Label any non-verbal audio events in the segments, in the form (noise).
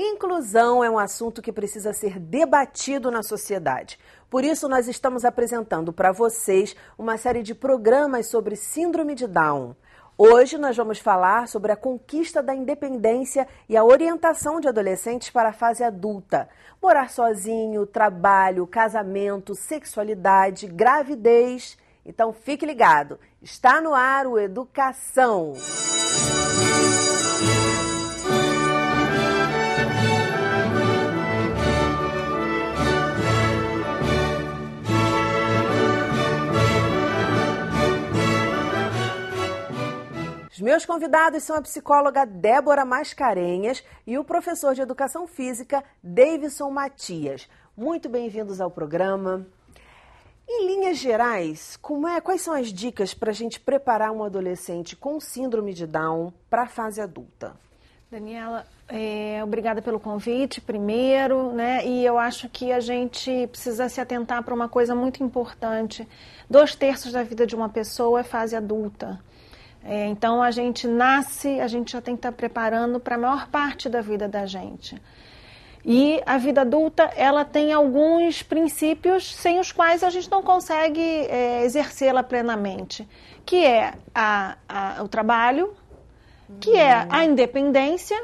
Inclusão é um assunto que precisa ser debatido na sociedade. Por isso, nós estamos apresentando para vocês uma série de programas sobre Síndrome de Down. Hoje, nós vamos falar sobre a conquista da independência e a orientação de adolescentes para a fase adulta. Morar sozinho, trabalho, casamento, sexualidade, gravidez. Então, fique ligado. Está no ar o Educação. Música Os meus convidados são a psicóloga Débora Mascarenhas e o professor de Educação Física Davidson Matias. Muito bem-vindos ao programa. Em linhas gerais, como é, quais são as dicas para a gente preparar um adolescente com síndrome de Down para a fase adulta? Daniela, é, obrigada pelo convite, primeiro, né? E eu acho que a gente precisa se atentar para uma coisa muito importante. Dois terços da vida de uma pessoa é fase adulta. É, então a gente nasce, a gente já tem que estar tá preparando para a maior parte da vida da gente. E a vida adulta, ela tem alguns princípios sem os quais a gente não consegue é, exercê-la plenamente, que é a, a, o trabalho, que é uhum. é a independência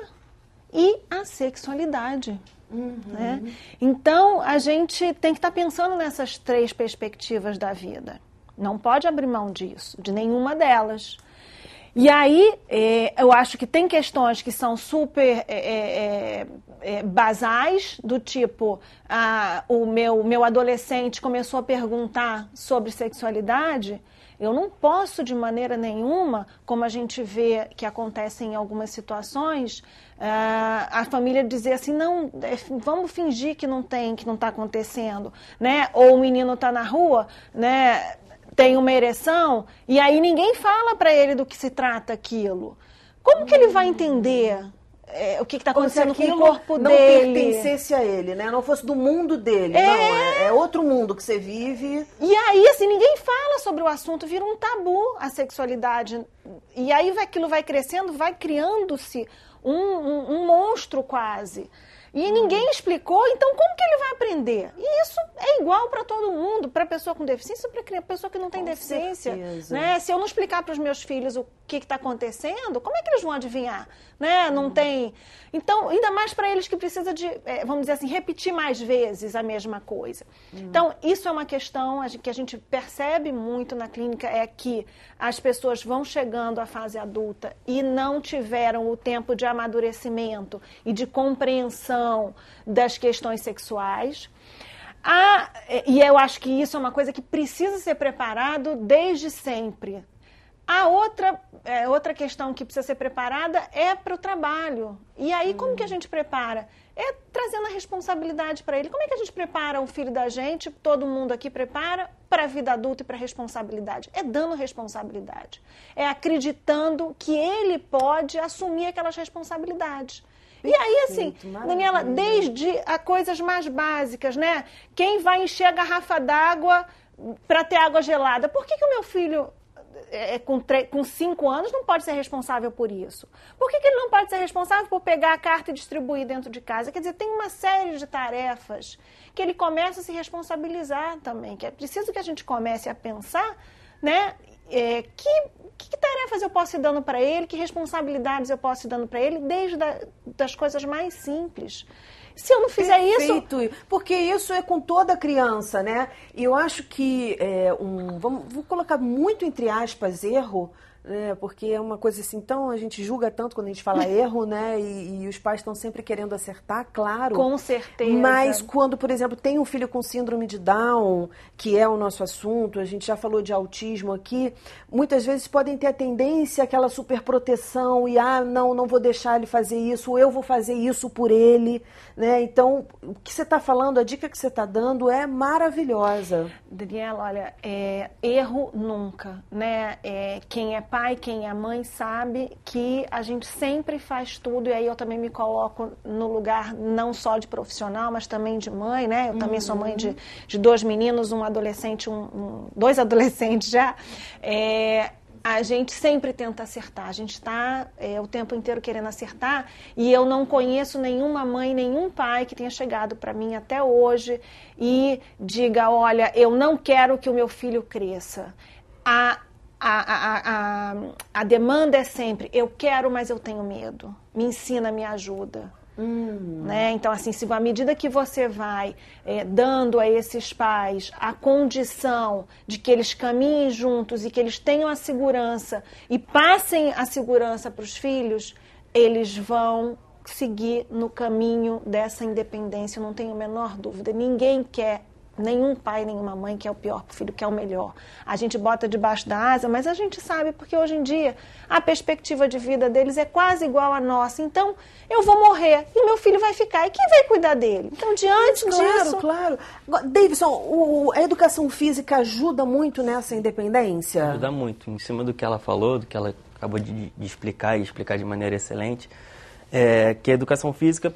e a sexualidade. Uhum. Né? Então, a gente tem que estar tá pensando nessas três perspectivas da vida. Não pode abrir mão disso, de nenhuma delas. E aí, é, eu acho que tem questões que são super é, é, é, é basais, do tipo, a, ah, o meu, meu adolescente começou a perguntar sobre sexualidade. Eu não posso, de maneira nenhuma, como a gente vê que acontece em algumas situações, ah, a família dizer assim, não, é, vamos fingir que não tem, que não está acontecendo, né? Ou o menino está na rua, né? tem uma ereção e aí ninguém fala para ele do que se trata aquilo. Como que ele vai entender é, o que está acontecendo com o corpo não dele? Não pertencesse a ele, né? Não fosse do mundo dele. É... Não, é, é, outro mundo que você vive. E aí, assim, ninguém fala sobre o assunto, vira um tabu a sexualidade. E aí vai, aquilo vai crescendo, vai criando-se um, um, um monstro quase. E ninguém explicou, então como que ele vai aprender? E isso é igual para todo mundo, para pessoa com deficiência, para pessoa que não tem com deficiência. Né? Se eu não explicar para os meus filhos o que está acontecendo, como é que eles vão adivinhar? Né? Não hum. tem. Então, ainda mais para eles que precisa de, eh, vamos dizer assim, repetir mais vezes a mesma coisa. Hum. Então, isso é uma questão que a gente percebe muito na clínica, é que as pessoas vão chegando à fase adulta e não tiveram o tempo de amadurecimento e de compreensão questão das questões sexuais. Ah, é, e eu acho que isso é uma coisa que precisa ser preparado desde sempre. A outra, é, outra questão que precisa ser preparada é para o trabalho. E aí, como que a gente prepara? É trazendo a responsabilidade para ele. Como é que a gente prepara o filho da gente, todo mundo aqui prepara, para a vida adulta e para a responsabilidade? É dando responsabilidade. É acreditando que ele pode assumir aquelas responsabilidades e aí, assim, Daniela, desde a coisas mais básicas, né? Quem vai encher a garrafa d'água para ter água gelada? Por que, que o meu filho é, é com, com cinco anos não pode ser responsável por isso? Por que, que, ele não pode ser responsável por pegar a carta e distribuir dentro de casa? Quer dizer, tem uma série de tarefas que ele começa a se responsabilizar também, que é preciso que a gente comece a pensar né, é, que, que, tarefas eu posso ir dando para ele, que responsabilidades eu posso ir dando para ele, desde da, das coisas mais simples. Se eu não fizer Perfeito. isso. Porque isso é com toda criança, né? E eu acho que é, um. Vamos, vou colocar muito entre aspas erro, né? Porque é uma coisa assim, então a gente julga tanto quando a gente fala (laughs) erro, né? E, e os pais estão sempre querendo acertar, claro. Com certeza. Mas quando, por exemplo, tem um filho com síndrome de Down, que é o nosso assunto, a gente já falou de autismo aqui, muitas vezes podem ter a tendência àquela proteção e ah, não, não vou deixar ele fazer isso, eu vou fazer isso por ele, né? Então, o que você está falando, a dica que você está dando é maravilhosa. Daniela, olha, é, erro nunca, né? É, quem é pai, quem é a mãe, sabe que a gente sempre faz tudo, e aí eu também me coloco no lugar não só de profissional, mas também de mãe, né? Eu também uhum. sou mãe de, uhum. de dois meninos, um adolescente, um, um dois (laughs) adolescentes já. É, a gente sempre tenta acertar, a gente está é, o tempo inteiro querendo acertar e eu não conheço nenhuma mãe, nenhum pai que tenha chegado para mim até hoje e diga: olha, eu não quero que o meu filho cresça. A, a, a, a, a demanda é sempre: eu quero, mas eu tenho medo. Me ensina, me ajuda. Hum. Né? Então, assim, se à medida que você vai é, dando a esses pais a condição de que eles caminhem juntos e que eles tenham a segurança e passem a segurança para os filhos, eles vão seguir no caminho dessa independência, eu não tenho a menor dúvida. Ninguém quer Nenhum pai, nenhuma mãe que é o pior para o filho, que é o melhor. A gente bota debaixo da asa, mas a gente sabe porque hoje em dia a perspectiva de vida deles é quase igual à nossa. Então, eu vou morrer e meu filho vai ficar. E quem vai cuidar dele? Então, diante claro, disso... Claro, claro. Davidson, o, a educação física ajuda muito nessa independência? Ajuda muito. Em cima do que ela falou, do que ela acabou de, de explicar e explicar de maneira excelente, é que a educação física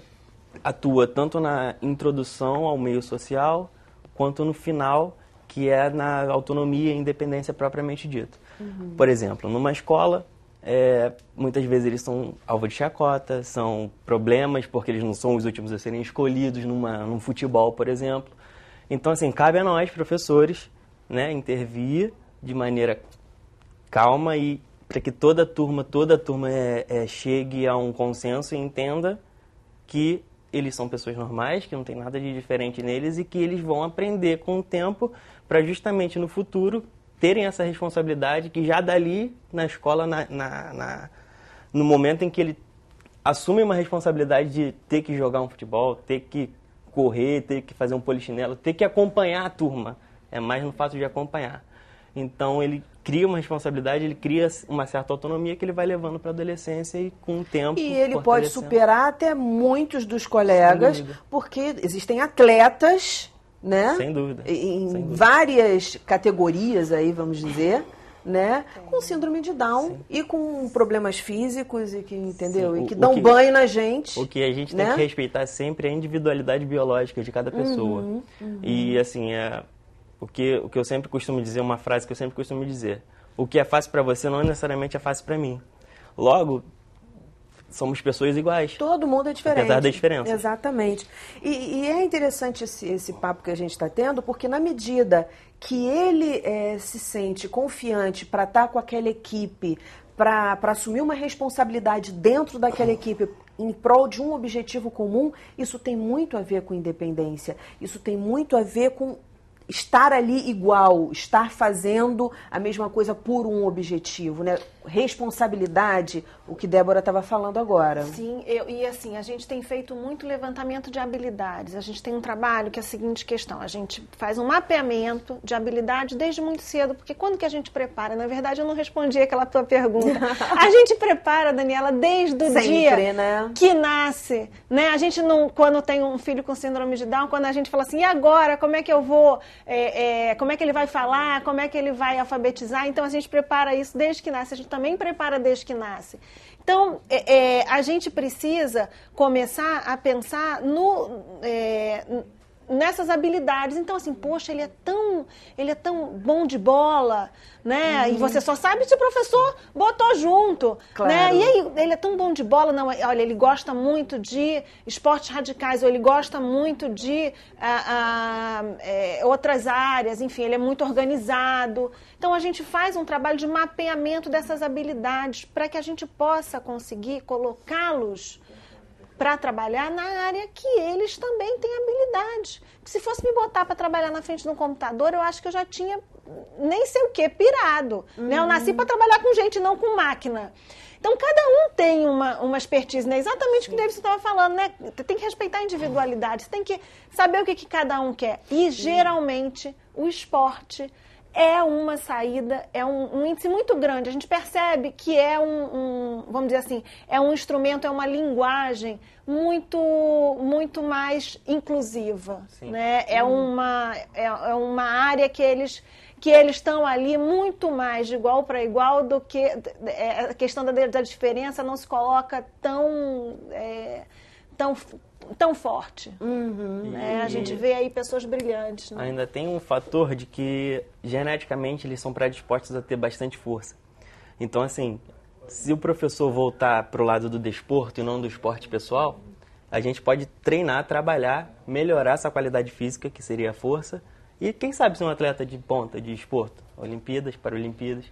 atua tanto na introdução ao meio social quanto no final, que é na autonomia e independência propriamente dito. Uhum. Por exemplo, numa escola, é, muitas vezes eles são alvo de chacota, são problemas porque eles não são os últimos a serem escolhidos numa, num futebol, por exemplo. Então, assim, cabe a nós, professores, né, intervir de maneira calma e para que toda a turma, toda a turma é, é, chegue a um consenso e entenda que eles são pessoas normais, que não tem nada de diferente neles e que eles vão aprender com o tempo para justamente no futuro terem essa responsabilidade que já dali na escola, na, na, na, no momento em que ele assume uma responsabilidade de ter que jogar um futebol, ter que correr, ter que fazer um polichinelo, ter que acompanhar a turma. É mais no fato de acompanhar. Então ele cria uma responsabilidade, ele cria uma certa autonomia que ele vai levando para a adolescência e com o tempo. E ele pode superar até muitos dos colegas, porque existem atletas, né? Sem dúvida. Em Sem dúvida. várias categorias aí, vamos dizer. Né? Com síndrome de Down Sim. e com problemas físicos e que, entendeu? Sim, o, e que dão que, banho na gente. O que a gente né? tem que respeitar sempre é a individualidade biológica de cada pessoa. Uhum, uhum. E assim, é, o que, o que eu sempre costumo dizer, é uma frase que eu sempre costumo dizer: o que é fácil para você não é necessariamente é fácil para mim. Logo, somos pessoas iguais. Todo mundo é diferente. Apesar da diferença. Exatamente. E, e é interessante esse, esse, papo que a gente está tendo, porque na medida que ele é, se sente confiante para estar tá com aquela equipe, para assumir uma responsabilidade dentro daquela equipe em prol de um objetivo comum, isso tem muito a ver com independência, isso tem muito a ver com estar ali igual, estar fazendo a mesma coisa por um objetivo, né? responsabilidade, o que Débora estava falando agora. Sim, eu, e assim, a gente tem feito muito levantamento de habilidades. A gente tem um trabalho que é a seguinte questão: a gente faz um mapeamento de habilidade desde muito cedo, porque quando que a gente prepara? Na verdade, eu não respondi aquela tua pergunta. (laughs) A gente prepara, Daniela, desde o Sempre, dia né? que nasce. Né? A gente não, quando tem um filho com síndrome de Down, quando a gente fala assim, e agora, como é que eu vou, é, é, como é que ele vai falar, como é que ele vai alfabetizar? Então a gente prepara isso desde que nasce. A gente tá também prepara desde que nasce. Então, é, é, a gente precisa começar a pensar no, é, nessas habilidades. Então, assim, poxa, ele é tão, ele é tão bom de bola, né? Uhum. E você só sabe se o professor botou junto, né? claro. né? E aí, ele é tão bom de bola, não, é, olha, ele gosta muito de esportes radicais, ou ele gosta muito de ah, ah, é, outras áreas, enfim, ele é muito organizado. Então, a gente faz um trabalho de mapeamento dessas habilidades para que a gente possa conseguir colocá-los para trabalhar na área que eles também têm habilidade. se fosse me botar para trabalhar na frente de um computador, eu acho que eu já tinha nem sei o que, pirado. Uhum. Né? Eu nasci para trabalhar com gente, não com máquina. Então, cada um tem uma, uma expertise, né? Exatamente o que o Davidson estava falando, né? Tem que respeitar a individualidade, você tem que saber o que, que cada um quer. E, geralmente, o esporte é uma saída, é um, um, índice muito grande. A gente percebe que é um, um, vamos dizer assim, é um instrumento, é uma linguagem muito, muito mais inclusiva, Sim. né? É uma, é, é uma área que eles que eles estão ali muito mais de igual para igual do que é, a questão da, da, diferença não se coloca tão é, tão tão forte. Uhum, né? A gente vê aí pessoas brilhantes. Né? Ainda tem um fator de que geneticamente eles são predispostos a ter bastante força. Então, assim, se o professor voltar para o lado do desporto e não do esporte pessoal, a gente pode treinar, trabalhar, melhorar essa qualidade física, que seria a força, e quem sabe ser um atleta de ponta, de esporto, Olimpíadas, Paralimpíadas.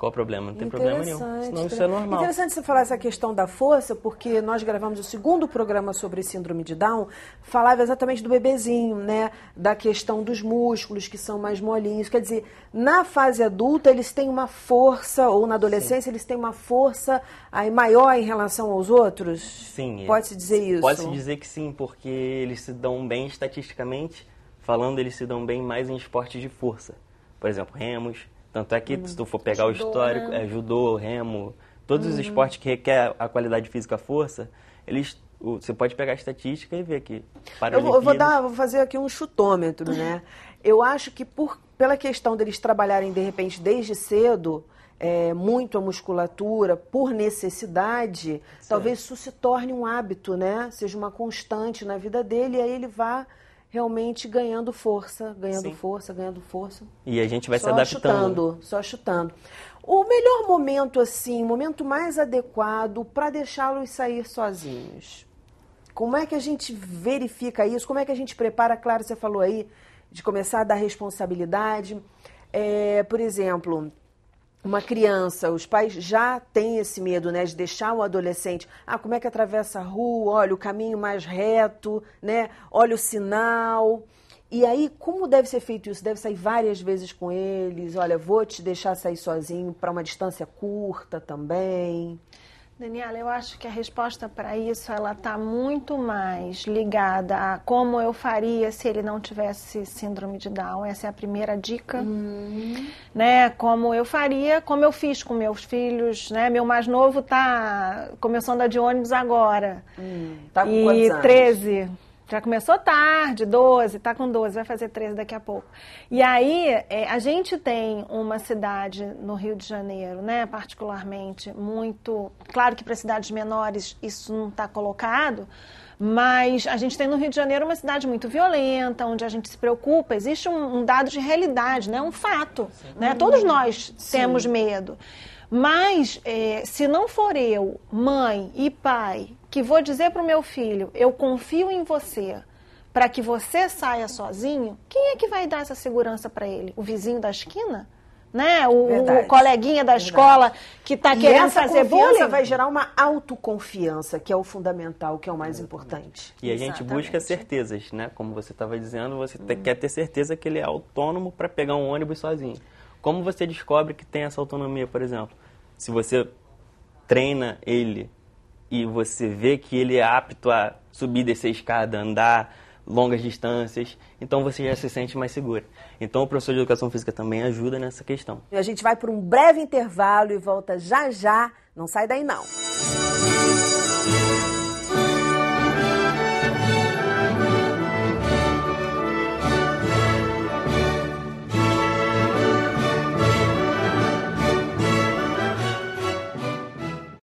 Qual o problema? Não tem problema nenhum. Senão isso é normal. Interessante você falar essa questão da força, porque nós gravamos o segundo programa sobre síndrome de Down, falava exatamente do bebezinho, né? Da questão dos músculos que são mais molinhos. Quer dizer, na fase adulta eles têm uma força, ou na adolescência Sim. eles têm uma força aí, maior em relação aos outros? Sim. É. Pode-se dizer isso? Pode-se dizer que sim, porque eles se dão bem estatisticamente, falando, eles se dão bem mais em esportes de força. Por exemplo, remos, tanto é que, uhum. se tu for pegar judô, o histórico, né? é, judô, remo, todos os uhum. esportes que requer a qualidade física, a força, eles você pode pegar a estatística e ver que eu, eu vou dar, vou fazer aqui um chutômetro, né? Eu acho que por, pela questão deles trabalharem de repente desde cedo, é, muito a musculatura por necessidade, certo. talvez isso se torne um hábito, né? Seja uma constante na vida dele e aí ele vá realmente ganhando força, ganhando Sim. força, ganhando força. E a gente vai só se adaptando. Chutando, só chutando. O melhor momento, assim, o momento mais adequado para deixá-los sair sozinhos. Como é que a gente verifica isso? Como é que a gente prepara? Claro, você falou aí de começar a dar responsabilidade. É, por exemplo, uma criança, os pais já têm esse medo, né, de deixar o adolescente, ah, como é que atravessa a rua, olha o caminho mais reto, né, olha o sinal. E aí, como deve ser feito isso? Deve sair várias vezes com eles, olha, vou te deixar sair sozinho para uma distância curta também. Daniela, eu acho que a resposta para isso ela está muito mais ligada a como eu faria se ele não tivesse síndrome de Down. Essa é a primeira dica, hum. né? Como eu faria, como eu fiz com meus filhos, né? Meu mais novo está começando a de ônibus agora. Hum, tá com e 13 já começou tarde, 12, tá com 12, vai fazer 13 daqui a pouco. E aí, é, a gente tem uma cidade no Rio de Janeiro, né, particularmente, muito. Claro que para cidades menores isso não está colocado, mas a gente tem no Rio de Janeiro uma cidade muito violenta, onde a gente se preocupa. Existe um, um dado de realidade, né? um fato. Né? Todos nós Sim. temos medo. Mas é, se não for eu, mãe e pai, que vou dizer para o meu filho, eu confio em você, para que você saia sozinho, quem é que vai dar essa segurança para ele? O vizinho da esquina? Né? O, o coleguinha da escola que está querendo fazer bullying. vai gerar uma autoconfiança, que é o fundamental, que é o mais Exatamente. importante. E a gente busca certezas, né? Como você estava dizendo, você hum. quer ter certeza que ele é autônomo para pegar um ônibus sozinho. Como você descobre que tem essa autonomia, por exemplo? Se você treina ele e você vê que ele é apto a subir, descer escada, andar longas distâncias, então você já se sente mais segura. Então o professor de educação física também ajuda nessa questão. A gente vai por um breve intervalo e volta já já. Não sai daí não.